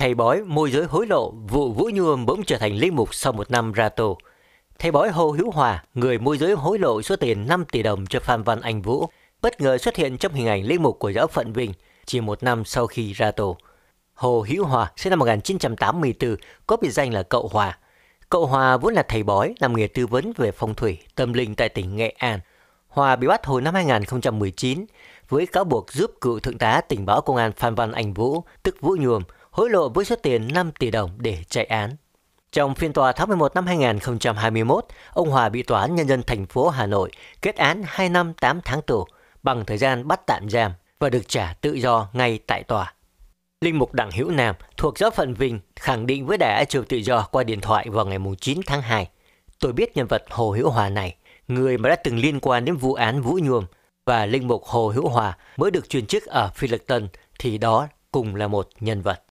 Thầy bói môi giới hối lộ, vụ Vũ Nhuông bỗng trở thành linh mục sau một năm ra tù. Thầy bói Hồ Hữu Hòa, người môi giới hối lộ số tiền 5 tỷ đồng cho Phan Văn Anh Vũ, bất ngờ xuất hiện trong hình ảnh linh mục của giáo phận Vinh chỉ một năm sau khi ra tù. Hồ Hữu Hòa sinh năm 1984 có biệt danh là Cậu Hòa. Cậu Hòa vốn là thầy bói, làm nghề tư vấn về phong thủy, tâm linh tại tỉnh Nghệ An. Hòa bị bắt hồi năm 2019 với cáo buộc giúp cựu thượng tá tình báo công an Phan Văn Anh Vũ, tức Vũ Nhuồm, hối lộ với số tiền 5 tỷ đồng để chạy án. Trong phiên tòa tháng 11 năm 2021, ông Hòa bị Tòa án Nhân dân thành phố Hà Nội kết án 2 năm 8 tháng tù bằng thời gian bắt tạm giam và được trả tự do ngay tại tòa. Linh mục Đặng Hữu Nam thuộc giáo phận Vinh khẳng định với Đài Á châu Tự Do qua điện thoại vào ngày 9 tháng 2. Tôi biết nhân vật Hồ Hữu Hòa này, người mà đã từng liên quan đến vụ án Vũ Nhuộm và Linh mục Hồ Hữu Hòa mới được truyền chức ở Phi Lực Tân thì đó cùng là một nhân vật.